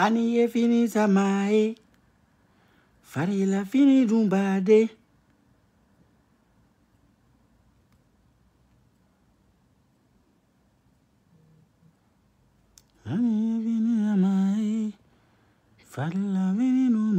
Aniye fini samae. Farila fini ani Aniye fini samae. Farila fini dumbade.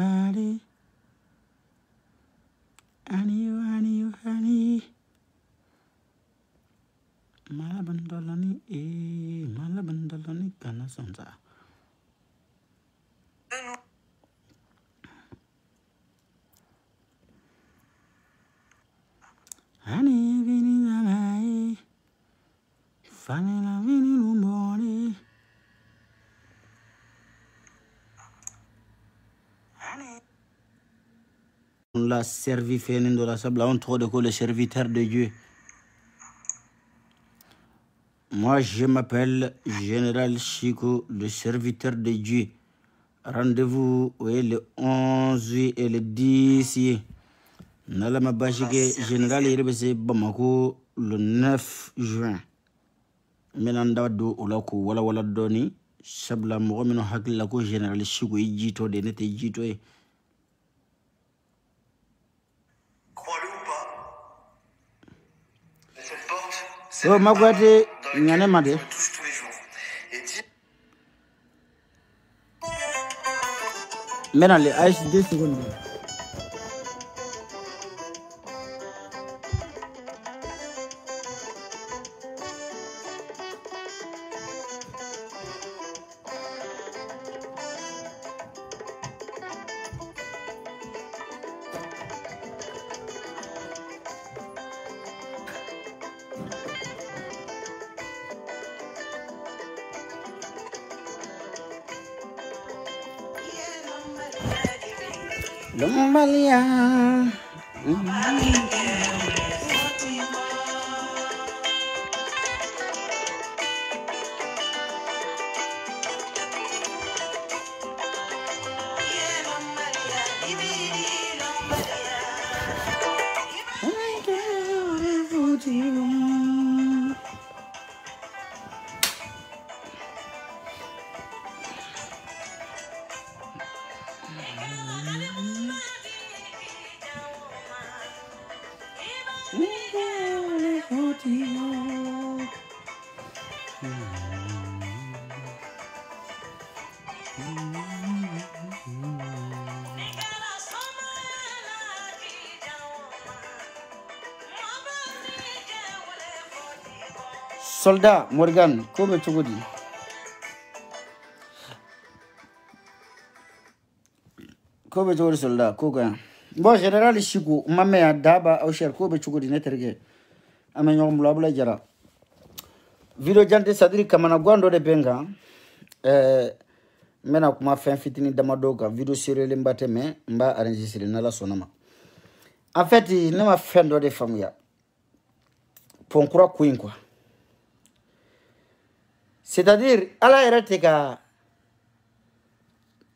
la servi feni de la sable, on tɔgɔ de le serviteur de dieu moi je m'appelle général chico le serviteur de dieu rendez-vous le 11 et le 10 ye n'alama basi général bamako le 9 juin n do n Wala Wala Doni, la k'o walawala dɔɔni général chico de Nete eh. so magwati nyane made menale aishi 10 secondes Lumalia. Mm soldat morgan ko be cogo di ko be cogo soldat ko ga bon général siku mamɛ daba aw cher ko be cogo di an bɛ ɲɔgɔn bolo abula jara video jante sadiri kamana guwan dɔ de bɛ n kan ɛɛ n bɛna kuma fɛn fitinin damadɔ kan video serelenba tɛ mɛ n b'a enregistré n'ala sɔnna ma en fait ne ma fɛn dɔ de faamuya pɔnkura ko in quoi c'est à dire ala yɛrɛ tɛ ka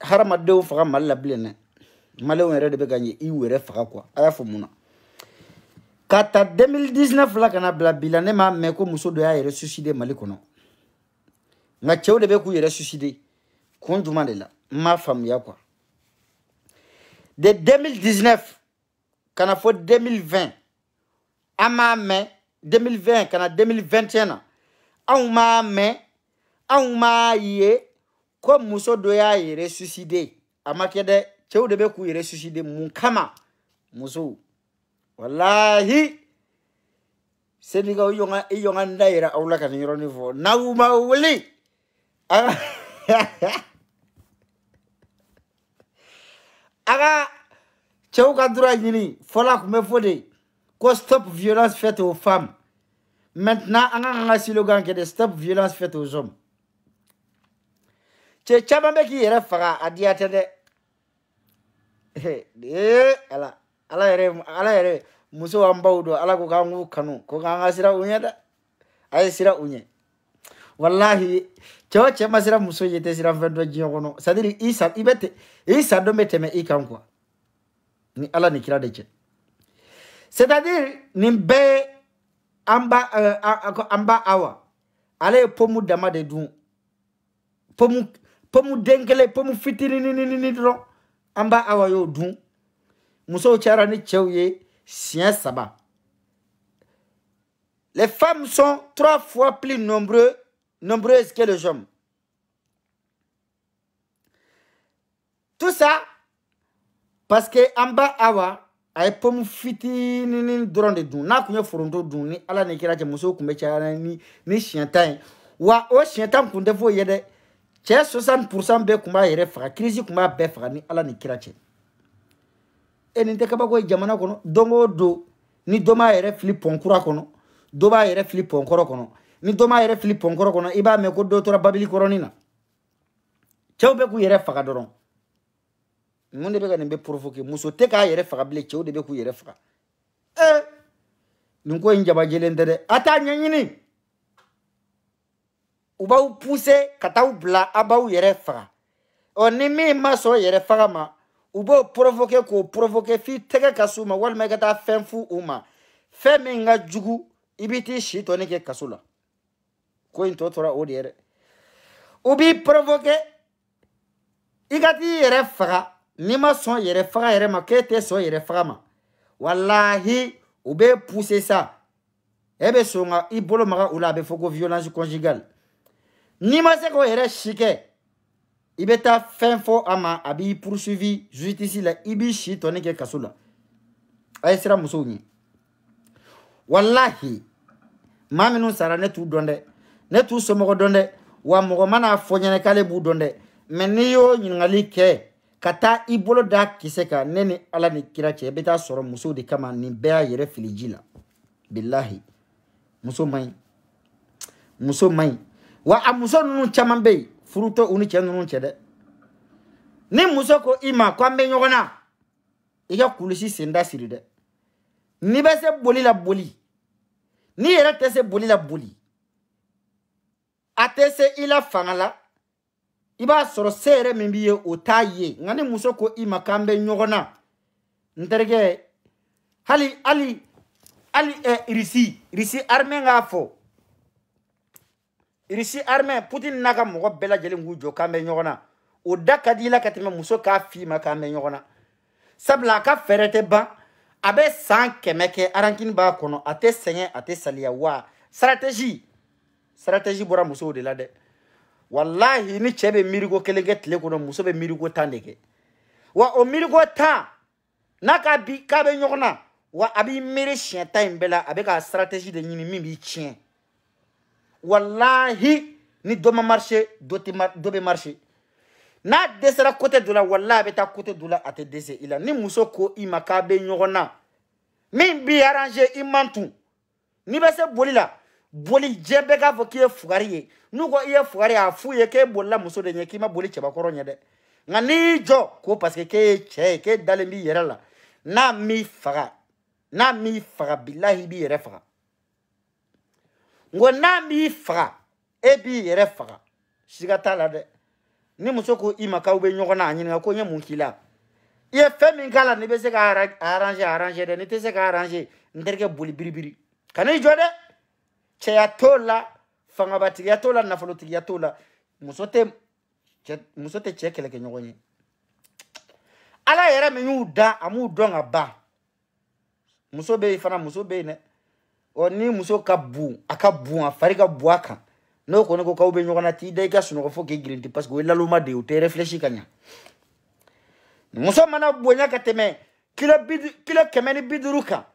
hadamadenw faga mali la bilen dɛ maliyɛnw yɛrɛ de bɛ ka ɲɛ i yɛrɛ faga quoi a y'a fɔ mun na ka ta 2019 la kana bila bi la ne m'a mɛn ko muso dɔ y'a yɛrɛ suside mali kɔnɔ nka cɛw de bɛ k'u yɛrɛ suside kun juman de la n m'a faamuya kuwa de 2019 kana fɔ 2020 an m'a mɛn 2020 kana 2021 na anw m'a mɛn anw m'a ye ko muso dɔ y'a yɛrɛ suside a ma kɛ dɛ cɛw de bɛ k'u yɛrɛ suside mun kama musow wallahi seni ka i jɔ n da yira aw Au ko stop violence faite aux femmes maintenant on a slogan stop violence faite aux hommes C'est caman k'i faga eh, eh, a ala yɛrɛ ala yɛrɛ muso an baw don ala ko k'an k'u kanu ko k'an ka sira u ɲɛ dɛ a ye sira u ɲɛ walahi cɛ o cɛ ma sira muso ye tɛ sira fɛn dɔ diɲɛ kɔnɔ c'est à dire i sa i bɛ tɛ i sa dɔn bɛ tɛmɛ i kan quoi ni ala ni kira de cɛ c'est à dire nin bɛɛ an ba ɛɛ an ba awa ale ye pomu dama de dun pomu pomu den kelen pomu fitininini dɔrɔn an ba awa y'o dun. Muso chara ni cɛw ye saba les femmes sont trois fois plus nombreux, nombreuses que les hommes tout ça parce que an awa a ye pomme ni dɔrɔn de dun n'a kunye ye dun ni ala ni kira cɛ musow ni ni siɲɛ wa o siɲɛ tan tun tɛ foyi ye dɛ be soixante pour cent bɛɛ tun ni ala ni kira e nin tɛ kabako jamana kɔnɔ don o ni dɔ b'a yɛrɛ fili pɔnkura kɔnɔ dɔ b'a yɛrɛ fili ni dɔ b'a yɛrɛ fili pɔnkɔrɔ iba i ko dɔ tora babili koronina na cɛw bɛ k'u yɛrɛ faga dɔrɔn mun de bɛ ka nin bɛ porofoke muso tɛ k'a yɛrɛ faga bilen cɛw de bɛ k'u yɛrɛ faga ee nin ko in jabajɛlen tɛ dɛ a t'a puse ka t'aw bila a b'aw yɛrɛ ni min ma sɔn yɛrɛ ma u b'o porofoke k'o porofoke f'i tɛgɛ ka s'u ma walima i ka taa fɛn fu u ma fɛn min ka jugu i b'i t'i si tɔni kɛ kaso la ko in tɔ tora o de ye dɛ u b'i porofoke i ka t'i yɛrɛ faga n'i ma sɔn yɛrɛ faga yɛrɛ ma k'e tɛ sɔn yɛrɛ faga ma walahi u bɛ puse sa e bɛ sɔn ka i bolo maga u la a bɛ fɔ ko violence conjugale n'i ma se k'o yɛrɛ si kɛ i bɛ taa fɛn fɔ a ma a b'i poursuivi justice la i b'i si tɔni kɛ kaso la a ye sira musow ɲɛ walahi maa minnu sara ne t'u dɔn dɛ ne t'u somɔgɔ dɔn dɛ wa mɔgɔ mana fɔ ɲɛnɛ k'ale b'u dɔn dɛ mɛ n'i y'o ɲininkali kɛ ka taa i bolo da kisɛ kan ne ni ala ni kira cɛ i bɛ taa sɔrɔ musow de kama nin bɛɛ y'a yɛrɛ fili ji la bilahi muso man ɲi muso man ɲi wa a muso ninnu caman bɛ yen furu tɛ u ni cɛ ninnu cɛ dɛ ni muso ko i ma ko an bɛ ɲɔgɔn na i ka kulusi sen da siri dɛ n'i bɛ se boli la boli n'i yɛrɛ tɛ se boli la boli a tɛ se i la fanga la i b'a sɔrɔ se yɛrɛ min b'i ye o t'a ye nka ni muso ko i ma k'an bɛ ɲɔgɔn na n terikɛ hali hali hali ɛ irisi irisi armée k'a fɔ irisi armée putin n'a ka mɔgɔ bɛɛ lajɛlen k'u jɔ k'an bɛ ɲɔgɔn na o da ka di i la ka tɛmɛ muso k'a f'i ma k'an bɛ ɲɔgɔn na sabula a ka fɛɛrɛ tɛ ban a bɛ san kɛmɛ kɛ arankini b'a kɔnɔ a tɛ sɛgɛn a tɛ saliya wa stratégie stratégie bɔra musow de la dɛ walahi ni cɛɛ be miiriko kelen kɛ tile kɔnɔ muso be miiriko tan de kɛ wa o miiriko tan n'a ka bi k'a be ɲɔgɔn na wa a b'i miiri siɲɛ ta ɲi bɛɛ la a be k'a stratégie de ɲini min b'i tiɲɛ wallahi ni doma ma marché doti tɛ marché n'a dɛsɛra côté la wallahi a ta côté doula, la a te ni musoko, ko ima, ma k'a b'i arranger n'i bese boli la boli k'i ko muso de nye, k'i ma boli chebakoro ɲɛ de. n'i jo, ko parce que k'e che k'e dalembi la n'a m'i faga n'a m'i b'i n ko n'a b'i faga e b'i yɛrɛ faga siga t'a la dɛ ni muso ko i ma k'aw bɛ ɲɔgɔn na a ɲininka ko n ye mun k'i la i ye fɛn min k'a la n'i bɛ se k'a arrange arrange dɛ n'i tɛ se k'a arrange n terikɛ boli biribiri ka n'i jɔ dɛ cɛya t'o la fangabatigiya t'o la nafolotigiya t'o la muso tɛ cɛ muso tɛ cɛ kɛlɛkɛ ɲɔgɔn ye ala yɛrɛ min y'u dan a m'u dɔn ka ban muso bɛ yen fana muso bɛ yen dɛ ɔ ni muso ka bon a ka bon a fari ka bon a kan n'o kɔni ko k'aw bɛ ɲɔgɔn na t'i da i ka sunɔgɔ fo k'i girinti parce que o ye laloma de ye o tɛ reflechi ka ɲa muso mana bonya ka tɛmɛ kilo bi kilo kɛmɛ ni bi duuru kan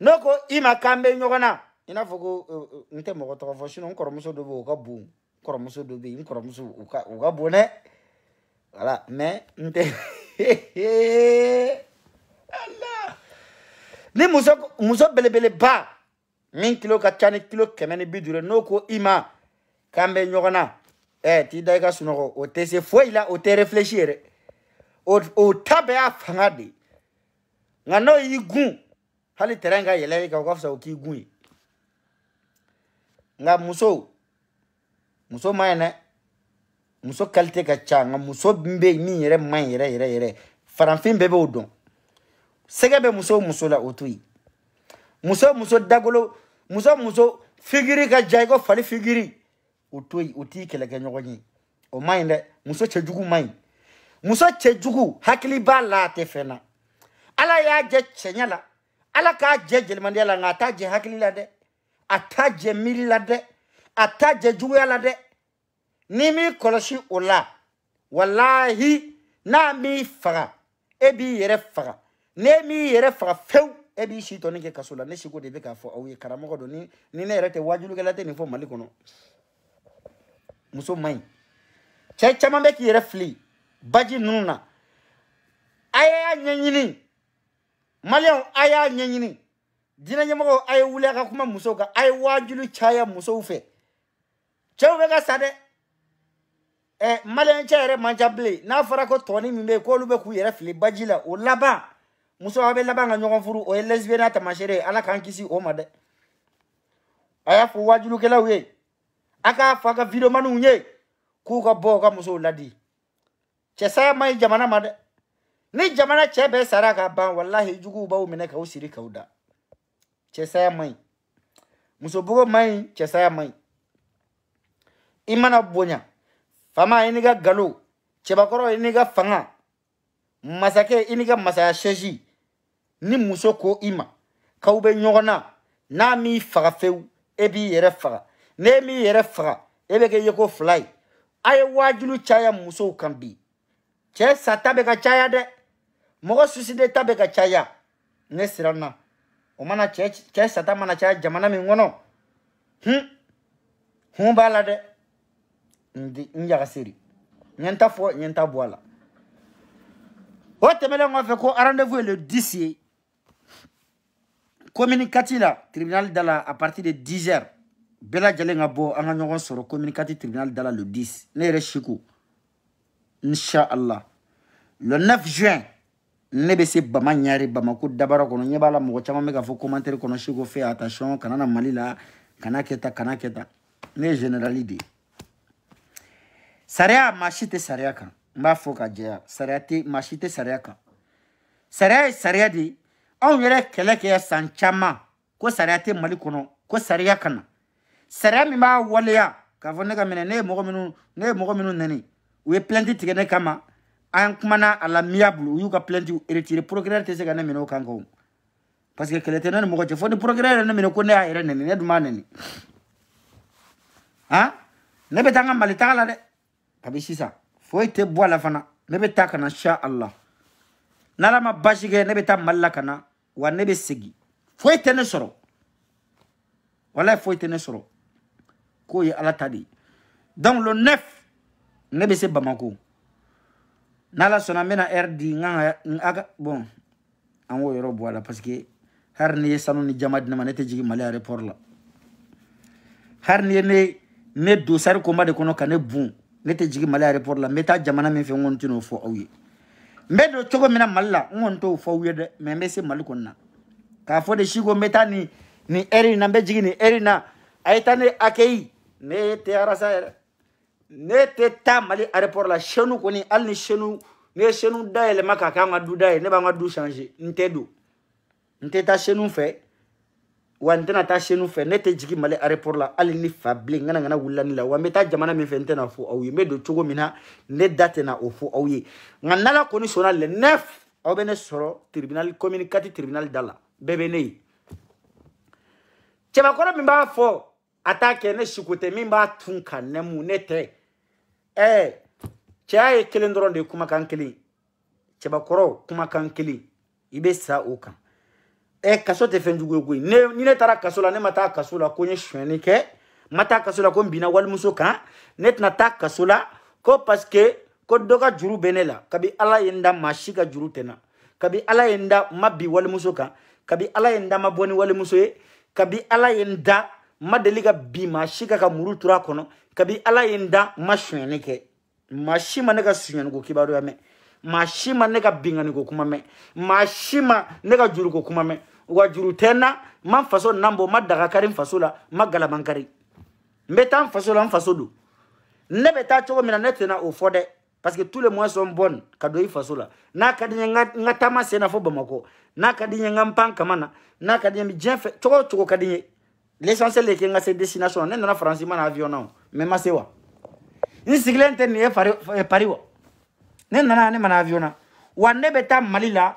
n'o ko i ma k'an bɛ ɲɔgɔn na i n'a fɔ ko n tɛ mɔgɔ tɔgɔ fɔ sinɔn n kɔrɔmuso dɔ bɛ yen o ka bon n kɔrɔmuso dɔ bɛ yen n kɔrɔmuso o ka o ka bon dɛ wala mɛ n tɛ ala ni muso muso belebeleba. min kilo ka ca ni kilo kɛmɛ ni bi duuru n'o ko i ma k'an bɛ ɲɔgɔn na ɛ t'i da i ka sunɔgɔ o tɛ se foyi la o tɛ reflechi yɛrɛ o o ta bɛɛ y'a fanga de ye nka n'o y'i gun hali tɛrɛn ka yɛlɛ i kan o ka fisa o k'i gun ye nka muso muso man ɲi dɛ muso kalite ka ca nka muso min bɛ yen min yɛrɛ man ɲi yɛrɛ yɛrɛ yɛrɛ farafin bɛɛ b'o dɔn sɛgɛ bɛ muso o muso la o to yen muso o muso dagolo muso muso figiri ka ja i ko fali figiri o to yen o t'i kɛlɛkɛ ɲɔgɔn ye o man ɲi dɛ muso cɛjugu man ɲi muso cɛjugu hakili b'a la a tɛ fɛn na ala y'a jɛ cɛɲɛ ala k'a jɛ jelimandiya la nka a t'a la dɛ a t'a la dɛ a t'a la dɛ n'i m'i kɔlɔsi o n'a m'i fara ebi b'i fara faga n'e m'i yɛrɛ faga fewu e b'i si tɔ nin kɛ kaso la ne siko de bɛ k'a fɔ aw ye karamɔgɔ don ni ni ne yɛrɛ tɛ wajulikɛla tɛ nin fɔ mali kɔnɔ muso man ɲi cɛ caman bɛ k'i yɛrɛ fili baji ninnu eh, na a y'a ɲɛɲini maliyɛnw a y'a ɲɛɲini diinɛ ɲɛmɔgɔw a ye wuli a ka kuma musow kan a ye wajulu caya musow fɛ cɛw bɛ ka sa dɛ ɛ maliyɛn cɛ yɛrɛ man ca bilen n'a fɔra ko tɔɔni min bɛ yen k'olu bɛ k'u yɛrɛ fili baji la o laban muso a bɛ laban ka ɲɔgɔn furu o ye lesbienna tamaseere ye ala k'an kisi o ma dɛ a y'a fɔ wajulukɛlaw ye a k'a fɔ a ka videomaniw ye k'u ka bɔ u ka musow ladi cɛsaya ma ɲi jamana ma dɛ ni jamana cɛ bɛɛ sara ka ban walahi juguw b'aw minɛ k'aw siri k'aw da cɛsaya ma ɲi musobogo ma ɲi cɛsaya ma ɲi i mana bonya fama i n'i ka galo cɛbakɔrɔ i n'i ka fanga masakɛ i n'i ka masaya sɛsi ni muso ko i ma k'aw bɛ ɲɔgɔn na n'a m'i faga fewu e b'i yɛrɛ faga n'e m'i yɛrɛ faga e bɛ kɛ yeko fila ye a ye waajulu caya musow kan bi cɛ sata bɛ ka caya dɛ mɔgɔ suside ta bɛ ka caya ne siranna o mana cɛ sata mana caya jamana min kɔnɔ hun hun b'a la dɛ n yagaseri ɲɛ ta fɔ ɲɛ ta bɔ a la o tɛmɛlen kɔfɛ ko rendez-vous ye le 10 ye commune kati la tribunal dala à partir de 10 heures bɛɛ lajɛlen ka bɔ an ka ɲɔgɔn sɔrɔ commune kati tribunal dala le 10 ne yɛrɛ siku inshallah le 9 juin ne bɛ se bama ɲari bamako dabara kɔnɔ ɲɛ b'a la mɔgɔ caman bɛ k'a fɔ commentaire kɔnɔ siko fɛ attention kana na mali la kana kɛ ta kana kɛ ta ne ye générali de ye sariya maa si tɛ sariya kan n b'a fɔ ka jɛya sariya tɛ maa si tɛ sariya kan sariya ye sariya de ye anw yɛrɛ kɛlɛ kɛ san caman ko sariya tɛ mali kɔnɔ ko sariya ka na sariya min b'a waleya k'a fɔ ne ka minɛ ne ye mɔgɔ minnu ne ye mɔgɔ minnu nɛni u ye plɛnti tigɛ ne kama an kumana a la miyabulu u y'u ka plɛnti retire procureur tɛ se ka ne minɛ o kan kan o parce que kɛlɛ tɛ ne ni mɔgɔ cɛ fo ni procureur yɛrɛ ne minɛ ko ne y'a yɛrɛ nɛni ne dun b'a nɛni han ne bɛ taa n ka mali taga la dɛ kabi sisan foyi tɛ bɔ a la fana ne bɛ taa ka na sha allah n'ala ma basi kɛ ne bɛ taa mali la ka na wa ne bɛ segin foyi tɛ ne sɔrɔ walayi foyi tɛ ne sɔrɔ k'o ye ala ta de ye donc le neuf ne bɛ se bamako n'ala sɔnna n bɛna heure di n ka n ka bon an k'o yɔrɔ bɔ a la parce que hali ni ye sanu ni jama di ne ma ne tɛ jigin mali aéroport la hali ni ye ne ne don sari komba de kɔnɔ ka ne bun ne tɛ jigin mali aéroport la n bɛ taa jamana min fɛ n ko n tɛn'o fɔ aw ye. n bɛ don cogo min na mali la n kɔni t'o fɔ aw ye dɛ mɛ n bɛ se mali kɔni na k'a fɔ de siko n bɛ taa nin nin ɛri in na n bɛ jigin nin ɛri in na a ye taa ne accueilli ne tɛ arasa yɛrɛ ne tɛ taa mali aéroport la chaîne kɔni hali ni chaîne ne ye chaîne dayɛlɛma k'a k'an ka du da ye ne b'an ka du changer n tɛ don n tɛ taa chaîne fɛ wa n tɛna taa senu fɛ ne tɛ jigi mali aéroport la hali ni fa bilen n kana kana wulila ni la wa n bɛ taa jamana min fɛ n tɛna fɔ aw ye n bɛ don cogo min na ne da tɛna o fɔ aw ye nka n'ala kɔni sɔnna le neuf aw bɛ ne sɔrɔ tribunal communicati tribunal da la bɛɛ bɛ ne ye cɛbakɔrɔ min b'a fɔ a t'a kɛ ne siko tɛ min b'a tun ka nɛmu ne tɛ ɛɛ cɛya ye kelen dɔrɔn de ye kumakan kelen cɛbakɔrɔ kumakan kelen i bɛ sa o kan ɛ eh, kaso tɛ fɛn jugu ye koyi ne ni ne taara kaso la ne ma taa kaso la ko n ye suɲɛni kɛ n ma taa kaso la ko n binna walimuso kan ne tɛna taa kaso la ko parce que ko dɔ ka juru bɛ ne la kabi ala ye n da maa si ka juru tɛ n na kabi ala ye n da n ma bin walimuso kan kabi ala ye n da n ma bɔ ni walimuso ye kabi ala ye n da n ma deli ka bin maa si ka ka muru turu a kɔnɔ kabi ala ye n da n ma suɲɛni kɛ maa si ma ne ka suɲɛniko kibaruya mɛn maa si ma ne ka binganiko kuma mɛn maa si ma ne ka juruko kuma mɛn wajuru tena ma faso nambo bɔ n ma daga kari n faso la ma galaman kari n bɛ faso la faso don ne bɛ taa cogo min na o fode parce que tous les mois sont bonnes kado yi i faso la n'a kadinya di n ye fo bamakɔ n'a kadinya di n pan kama na n'a ka di n ye diɲɛ kadinya l'essentiel de ke n destination ne na faransi ma avion non mais ma sewa ni siglente ni e pari eh, wa ne na na ne ma avion na wa ne bɛ taa mali la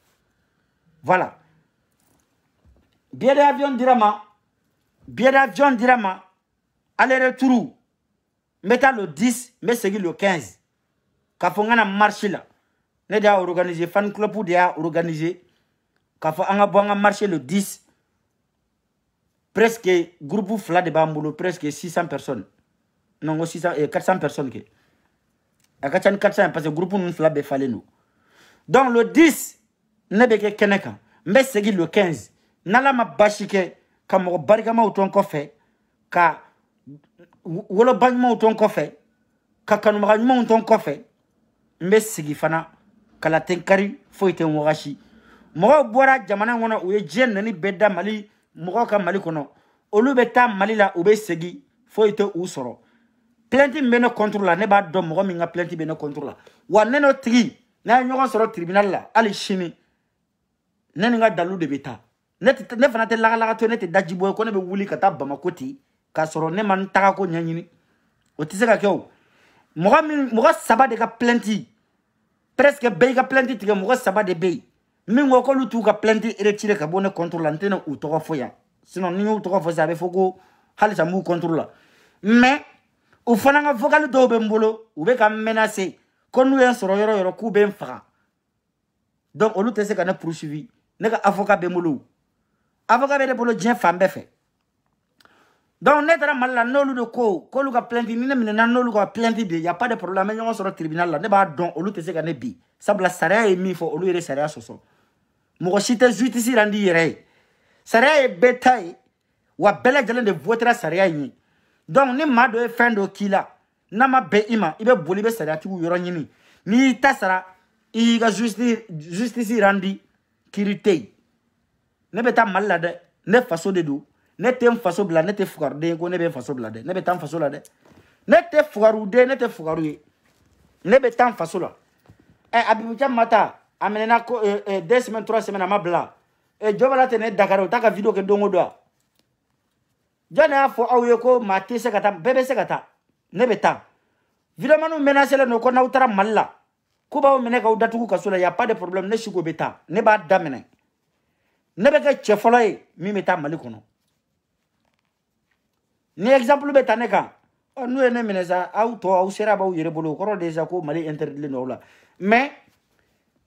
Voilà. Bien d'avion dirama. Bien d'avion dirama. Allez retour Mettez le 10, mais c'est le 15. Quand on a marché là. on avons organisé fan club de déjà organisé Quand on a marché le 10 presque groupe Fla de Bamboulou. presque 600 personnes non 400 eh, personnes y a 400 parce que groupe nous fila bɛɛ falen donc le 10 ne bɛ kɛ kɛnɛ kan n bɛ segin le 15 n'ala ma basi kɛ ka mɔgɔ barikamaw to n kɔfɛ ka woloba ɲumanw to n kɔfɛ ka kanubaga ɲumanw to n kɔfɛ n bɛ sigi fana kala tɛ n kari foyi tɛ n wagasi mɔgɔw bɔra jamana kɔnɔ u ye diɲɛ nani bɛɛ da mali mɔgɔw ka mali kɔnɔ olu bɛ taa mali la u bɛ segin foyi tɛ u sɔrɔ plɛnti min bɛ ne kɔntoro la ne b'a dɔn mɔgɔ min ka plɛnti bɛ ne kɔntoro la wa ne n'o tigi n'a ye ɲɔgɔn sɔrɔ tiribinali la hali sini ne ni n ka dalu de bɛ taa ne tɛ ne fana tɛ lagalaga to ne tɛ daji bɔ ko ne bɛ wuli ka taa bamako ten k'a sɔrɔ ne ma n taga ko ɲɛɲini o tɛ se ka kɛ o mɔgɔ min mɔgɔ saba de ka plainte presque bɛɛ ka plainte tigɛ mɔgɔ saba de bɛ yen min ko k'olu t'u ka plainte retire ka bɔ ne contrôle la n tɛna u tɔgɔ fɔ yan sinon ni y'u tɔgɔ fɔ sisan a bɛ fɔ ko halisa n b'u contrôle la mais u fana ka vocal dɔw bɛ n bolo u bɛ ka n menacer ko n'u ye n sɔrɔ yɔrɔ o yɔrɔ k'u bɛ n faga donc olu tɛ se ka ne poursuivi ne ka avocat bɛ n bolo avocat bɛ ne bolo diɲɛ fan bɛɛ fɛ donc ne taara mali la n'olu de ko k'olu ka plainte ni ne minɛna n'olu ka plainte de y'a pas de problème an bɛ ɲɔgɔn sɔrɔ tribunal la ne b'a dɔn olu tɛ se ka ne bi sabula sariya ye min fɔ olu yɛrɛ sariya sɔsɔ mɔgɔ si tɛ justice randi yɛrɛ ye sariya ye bɛɛ ta ye wa bɛɛ lajɛlen de votera sariya in ye donc ni maa dɔ ye fɛn dɔ k'i la n'a ma bɛn i ma i bɛ boli i bɛ sariyatigiw yɔrɔ ɲini n'i y'i ta sara i y'i ka justice justice randi kiri tɛ yen ne bɛ taa mali la dɛ ne faso de don ne tɛ n faso bila ne tɛ fugariden ko ne bɛ n faso bila dɛ ne bɛ taa n faso la dɛ ne tɛ fugaruden ne tɛ fugaru ye ne bɛ taa n faso la ɛ abibuja mata a minɛna ko ɛ ɛ deux semaines trois semaines a ma bila ɛ jɔ b'a la ten ne dakari o t'a ka video kɛ don o don wa jɔn de y'a fɔ aw ye ko maa tɛ se ka taa bɛɛ bɛ se ka taa ne bɛ taa videoman menacer len don ko n'aw taara mali la. ko b'aw minɛ k'aw datugu kaso la y'a pas de problème ne siko bɛ taa ne b'a daminɛ ne bɛ kɛ cɛ fɔlɔ ye min bɛ taa mali kɔnɔ ni exemple bɛ ta ne kan n'u ye ne minɛ sa aw tɔ aw sera b'aw yɛrɛ bolo o kɔrɔ de sa ko mali interdilen don aw la mais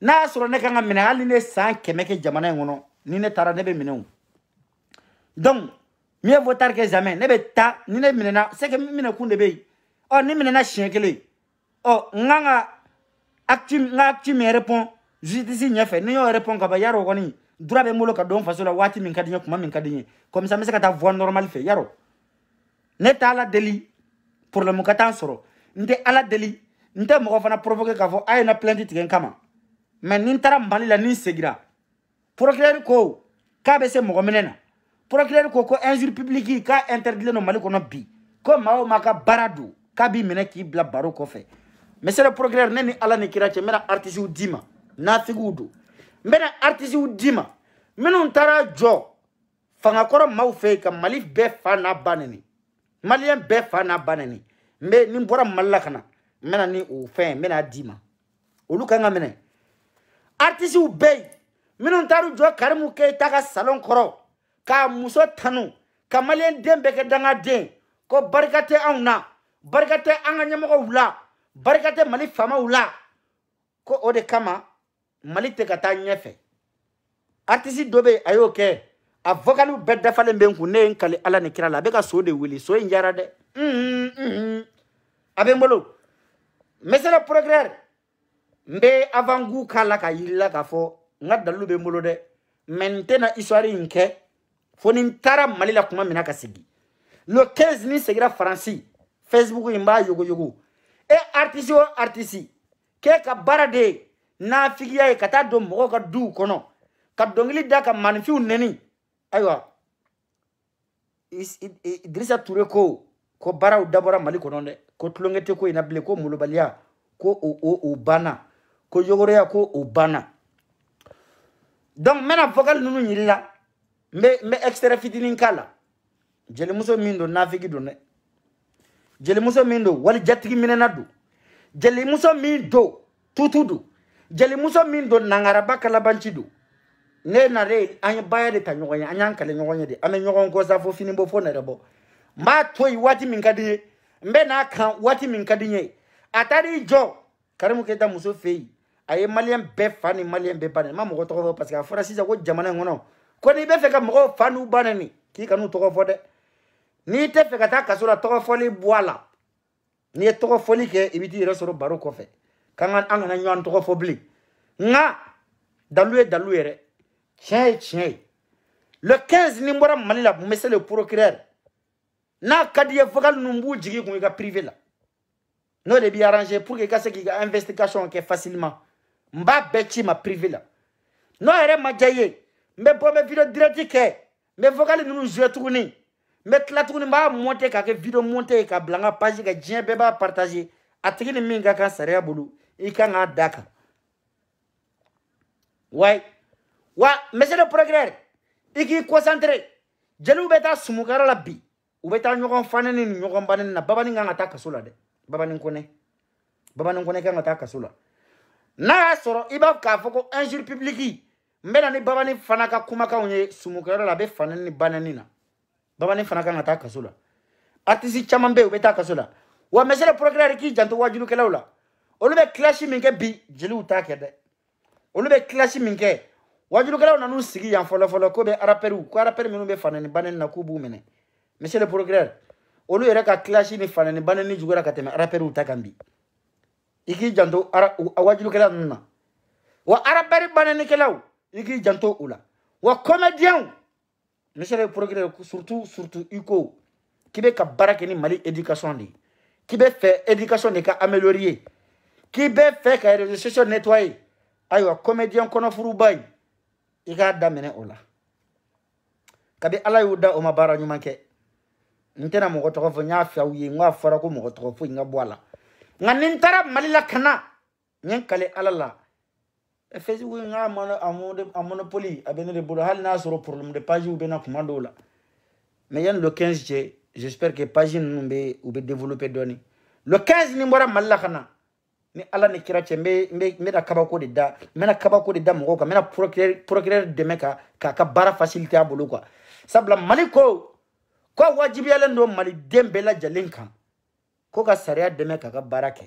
n'a y'a sɔrɔ ne kan ka minɛ hali ne san kɛmɛ kɛ jamana in kɔnɔ ni ne taara ne bɛ minɛ o donc mieux vaut tard que jamais ne bɛ taa ni ne minɛna c'est que minɛ kun de bɛ yen ɔ ni minɛna siɲɛ kelen ɔ n kan ka acti n ka acti min répond justice ɲɛfɛ ni y'o répond ka ban yarɔ kɔni droit bɛ n bolo ka don n faso la waati min ka di n ye kuma min ka di n ye comme ça n bɛ se ka taa voie normale fɛ yarɔ ne t'a la deli problème ka taa n sɔrɔ n tɛ ala deli n tɛ mɔgɔ fana provoquer k'a fɔ a ye na plainte tigɛ n kama mais ni n taara mali la ni n segira procureur ko k'a bɛ se mɔgɔ minɛ na procureur ko ko injure publique k'a interdilen don mali kɔnɔ bi ko maa o maa ka baara don k'a b'i minɛ k'i bila baro kɔfɛ mesere procureur ne ni ala ni kira cɛ n bɛna artisiw d'i ma nafigiw don n bɛna artisiw d'i ma minnu taara jɔ fangakɔrɔ maaw fɛ yen ka mali bɛɛ fa n'a ba nɛni maliyɛn bɛɛ fa n'a ba nɛni n bɛ ni n bɔra mali la ka na n bɛna ni o fɛn n bɛna d'i ma olu kan ka minɛ artisiw bɛɛ yen minnu taara jɔ karimu keyita ka salon kɔrɔ k'a muso tanu ka maliyɛn den bɛɛ kɛ dangaden ko barika tɛ anw na barika tɛ an ka ɲɛmɔgɔw la barika tɛ mali faamaw la ko o de kama mali tɛ mm-hmm, mm-hmm. ka taa ɲɛfɛ artiste dɔ bɛ yen a y'o kɛ a vocaliw bɛɛ dafalen bɛ n kun ne ye n kali ala ni kira la a bɛ ka so de wuli so in diyara dɛ a bɛ n bolo mesala progrès n bɛ avant k'a la ka yirila k'a fɔ n ka dalilu bɛ n bolo dɛ mɛ n tɛna histoire in kɛ fo ni n taara mali la kuma min na ka segin le 15 ni segira faransi facebook in b'a yogoyogo e artisi o artisi k'e ka baara de ye nafigiya ye ka taa don mɔgɔw ka duw kɔnɔ ka dɔnkili da ka manifinw nɛni ayiwa idrisa ture ko ko baaraw dabɔra mali kɔnɔ dɛ ko tulonkɛ tɛ ko in na bilen ko molobaliya ko o banna ko yogoroya ko o banna donc n bɛna vocal ninnu yir'i la n bɛ n bɛ extrait fitinin k'a la jelimuso min don nafigi don dɛ jelimuso min don wali jatigi minɛna don jelimuso min don tutu don jelimuso min don nangaraba kalabanci don ne nare an ye baya de ta ɲɔgɔn ye an y'an kale ɲɔgɔn ye de an bɛ ɲɔgɔn kɔsa fo fini bɔ fo nɛrɛ bɔ n b'a to yen waati min ka di n ye n bɛ n'a kan waati min ka di n ye a taar'i jɔ karimu keyita muso fɛ yen a ye maliyɛn bɛɛ fa ni maliyɛn bɛɛ ba ni n ma mɔgɔ tɔgɔ fɔ parce que a fɔra sisan ko jamana in kɔnɔ ko n'i bɛ fɛ ka mɔgɔw fa n'u ba nɛni k'i kan'u tɔgɔ fɔ dɛ n'i tɛ fɛ ka taa kaso la tɔgɔfɔli bɔ a la n'i ye tɔgɔfɔli kɛ i bɛ t'i yɛrɛ sɔrɔ baro kɔfɛ k'an ka an kana ɲɔgɔn tɔgɔ fɔ bilen nka dalu ye dalu yɛrɛ tiɲɛ ye tiɲɛ ye le 15 ni n bɔra mali la n bɛ se le procureur n'a ka di ye vocal ninnu b'u jigi kun i ka privé la n'o de b'i arranger pour que i ka se k'i ka investigation kɛ facilement n b'a bɛɛ ci ma privé la n'o yɛrɛ ma diya i ye n bɛ bɔ n bɛ video direct kɛ n bɛ vocal ninnu jouer tuguni. n bɛ tila tuguni n b'a monte k'a kɛ video monte ka bila n ka page kan diɲɛ bɛɛ b'a partage a tigi ni min ka kan sariya bolo i kan k'a da kan wayi wa monsieur le procureur i k'i concentré jeliw bɛ taa sumukɛyɔrɔ la bi u bɛ taa ɲɔgɔn faneni ni ɲɔgɔn baneni na babani kan ka taa kaso la dɛ babani kɔnɛ babani kɔnɛ kan ka taa kaso la n'a y'a sɔrɔ i b'a k'a fɔ ko injure publique n bɛ na ni babani fana ka kumakanw ye sumukɛyɔrɔ la a bɛ faneni ni baneni na bamanan fana kan ka taa kaso la artiste caman bɛ yen u bɛ taa kaso la wa monsieur le procureur k'i janto wajulikɛlaw la olu bɛ kilasi min kɛ bi jeliw t'a kɛ dɛ olu bɛ kilasi min kɛ wajulikɛlaw nan'u sigi yan fɔlɔfɔlɔ ko bɛ arapɛriw ko arapɛri minnu bɛ fanani banani na k'u b'u minɛ monsieur le olu yɛrɛ ka kilasi ni fanani banani juguyara ka tɛmɛ arapɛriw ta kan bi i k'i janto wajulikɛla ninnu na wa arapɛri bananikɛlaw i k'i janto u la wa kɔmɛdiyɛnw le sera progrès surtout surtout uko qui be ka baara ni mali éducation de qui be fɛ éducation de ka améliorer qui be que les réseaux sociaux nettoyer ayiwa comédien kɔnɔfuruba ye i k'a daminɛ o la kabi ala y'u da o ma baara ɲuman kɛ n tɛna mɔgɔ tɔgɔ fɔ n y'a fɛ ko mɔgɔ tɔgɔ foyi n ka bɔ a mali la ka na kale ala facebook nga a monopoly a bɛ ne de bolo hali n'a sɔrɔ problème de page bɛ na kuma dɔw la mais yanni le 15 cɛ j'espère que page ninnu bɛ u bɛ développer dɔɔni le 15 ni n bɔra mali la ka na ni ala ni kira cɛ n bɛna kabako de da n bɛna kabako de da mɔgɔw kan n bɛna procureur dɛmɛ ka k'a ka baara facilité a bolo quoi sabula mali ko ko wajibiyalen don maliden bɛɛ lajɛlen kan ko ka sariya dɛmɛ k'a ka baara kɛ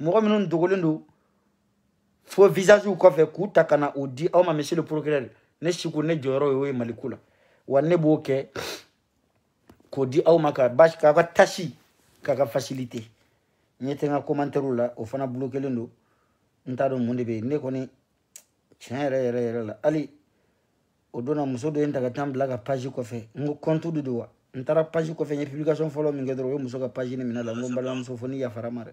mɔgɔ minnu dogolen don fo visagew kɔfɛ k'u ta ka na o di aw ma monsieur le procureur ne siko ne jɔyɔrɔ ye o ye maliku la wa ne b'o kɛ k'o di aw ma ka basi k'a ka tasi k'a ka facilité n ɲɛ tɛ n ka commentaire la o fana bloquelen don n t'a dɔn mun de bɛ yen ne kɔni tiɲɛ yɛrɛ yɛrɛ yɛrɛ la hali o donna muso dɔ ye n ta ka taa n bila ka page kɔfɛ n ko compte de don wa n taara page kɔfɛ n ye publication fɔlɔ min kɛ dɔrɔn o ye muso ka page ni minɛ la n ko n balimamuso fo ni yafara ma dɛ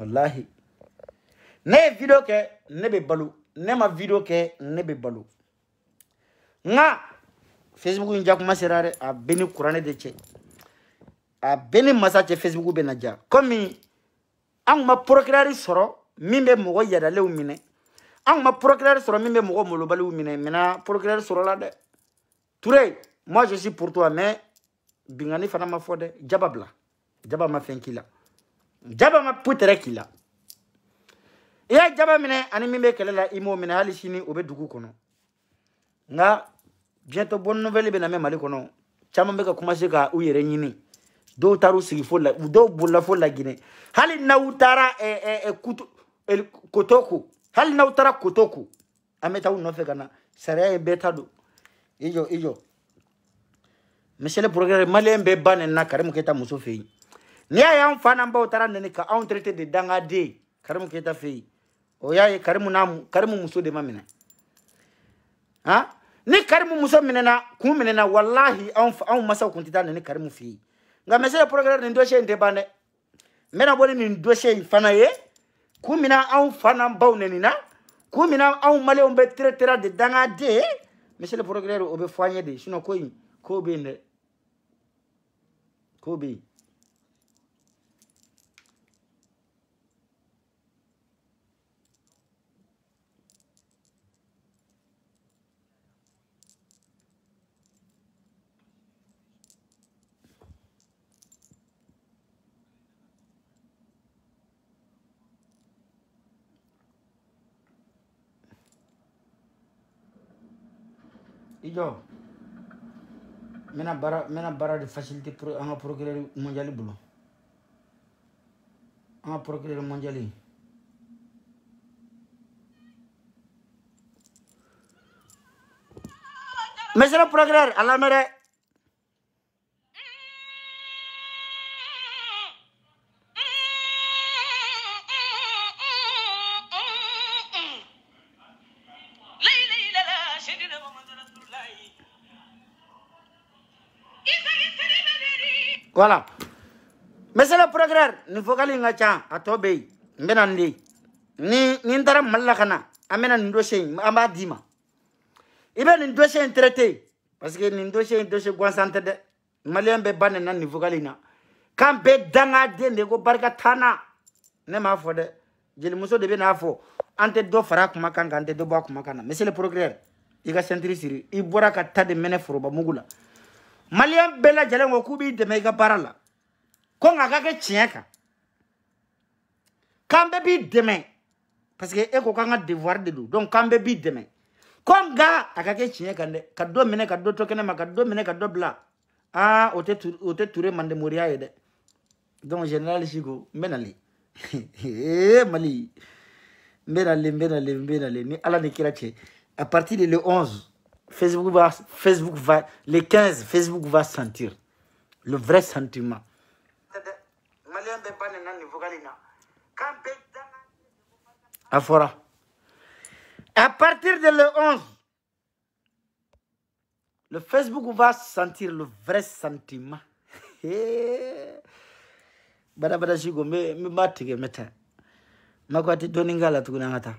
wallahi ne ye video kɛ ne bɛ balo ne ma video kɛ ne bɛ balo nka facebook in ja kuma sera dɛ a bɛ ni kuranɛ de cɛ a bɛ ni masa cɛ facebook bɛ na ja komi an kun ma procureur sɔrɔ min bɛ mɔgɔ yadalenw minɛ an kun ma procureur sɔrɔ min bɛ mɔgɔ molobaliw minɛ mina procureur sɔrɔla dɛ ture moi je suis pour toi mais bingani fana ma fɔ dɛ jaba bila jaba ma fɛn k'i la jaba ma putere k'i la i y'a jaba minɛ ani min bɛ kɛlɛ la i m'o minɛ hali sini o bɛ dugu kɔnɔ nka bientôt bonne nouvelle bɛ na mɛn mali kɔnɔ caman bɛ ka commencer ka u yɛrɛ ɲini dɔw taara u sigi fo la dɔw bolila fo laginɛ hali n'aw taara eh, eh, kutu eh, kotoko hali n'aw taara kotoko an bɛ taa u nɔfɛ ka na sariya ye bɛɛ ta don i jɔ i jɔ monsieur le procureur maliyɛn bɛɛ ba nɛni na karimu keyita muso fɛ yen ni y'a y'an fa n'an baw taara nɛni ka anw de dangaden karimu keyita fɛ yen karimu n'a karimu muso de ma ni karimu muso minɛna kun minɛna walahi anw anw masaw tun tɛ taa karimu fɛ yen nka monsieur le procureur nin dossier in ni nin dossier fana ye kun min na anw fa n'an baw nɛnina kun min na anw maliyɛnw bɛ traitera de dangaden le procureur o bɛ fɔ de sinon ko ko bɛ yen ko bɛ ijo mena bara mena bara de facilité pour anga procureur mondial bulu anga procureur mondial le procureur ala mere voilà mesele progrɛr nin fokali n ka ca a tɔ be yen n bena n de ni ni n taara mali la ka na an bena nin dose yi an b'a di ma i be nin dose yi traite parce que nin dose yi dose gwansan tɛ dɛ maliyɛn bɛ ba nin na nin fokali na kan bɛɛ danga den de ko barika tanna ne m'a fɔ dɛ jelimuso de bena a fɔ an tɛ dɔ fara kuma kan kan an tɛ dɔ bɔ a kuma kan na mesele progrɛr i ka sɛntiri siri i bɔra ka ta de mɛnɛ foroba mugu la maliyɛn bɛɛ lajɛlen ko k'u b'i dɛmɛ i ka baara la ko nka a ka kɛ tiɲɛ kan k'an bɛɛ b'i dɛmɛ parce que e ko k'an ka devoir de don donc k'an bɛɛ b'i dɛmɛ ko nka a ka kɛ tiɲɛ kan dɛ ka dɔ minɛ ka dɔ to kɛnɛ ma ka dɔ minɛ ka dɔ bila aa o tɛ o tɛ ture mandemoriya ye dɛ donc général siko n bɛ nale ee mali n bɛ nale n bɛ nale n bɛ nale ni ala ni kira cɛ à partir de le 11 Facebook va, Facebook va, les 15, Facebook va sentir le vrai sentiment. Afora. À partir de le 11, le Facebook va sentir le vrai sentiment. Bada bada shigo, me matige meta. Makwati doningala ngata.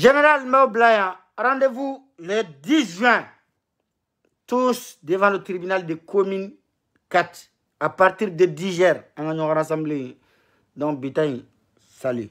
Général Maublaya, rendez-vous le 10 juin, tous devant le tribunal de commune 4, à partir de 10 heures, on a une rassemblée dans Bitaï. Salut.